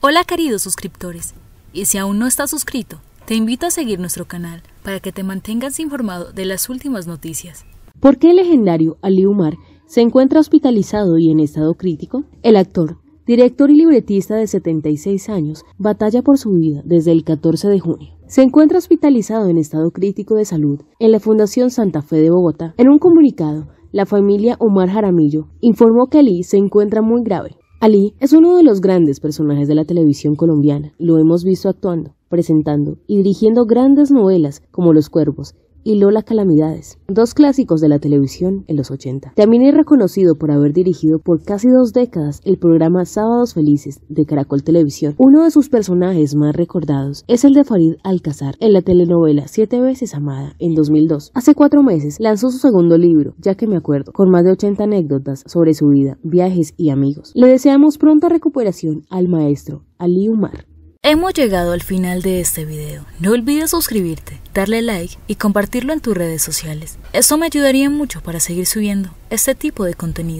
Hola queridos suscriptores, y si aún no estás suscrito, te invito a seguir nuestro canal para que te mantengas informado de las últimas noticias. ¿Por qué el legendario Ali Umar se encuentra hospitalizado y en estado crítico? El actor, director y libretista de 76 años, batalla por su vida desde el 14 de junio. Se encuentra hospitalizado en estado crítico de salud en la Fundación Santa Fe de Bogotá. En un comunicado, la familia Omar Jaramillo informó que Ali se encuentra muy grave Ali es uno de los grandes personajes de la televisión colombiana. Lo hemos visto actuando, presentando y dirigiendo grandes novelas como Los Cuervos, y Lola Calamidades, dos clásicos de la televisión en los 80. También es reconocido por haber dirigido por casi dos décadas el programa Sábados Felices de Caracol Televisión. Uno de sus personajes más recordados es el de Farid Alcazar en la telenovela Siete veces Amada en 2002. Hace cuatro meses lanzó su segundo libro, Ya que me acuerdo, con más de 80 anécdotas sobre su vida, viajes y amigos. Le deseamos pronta recuperación al maestro Ali Umar. Hemos llegado al final de este video. No olvides suscribirte, darle like y compartirlo en tus redes sociales. eso me ayudaría mucho para seguir subiendo este tipo de contenido.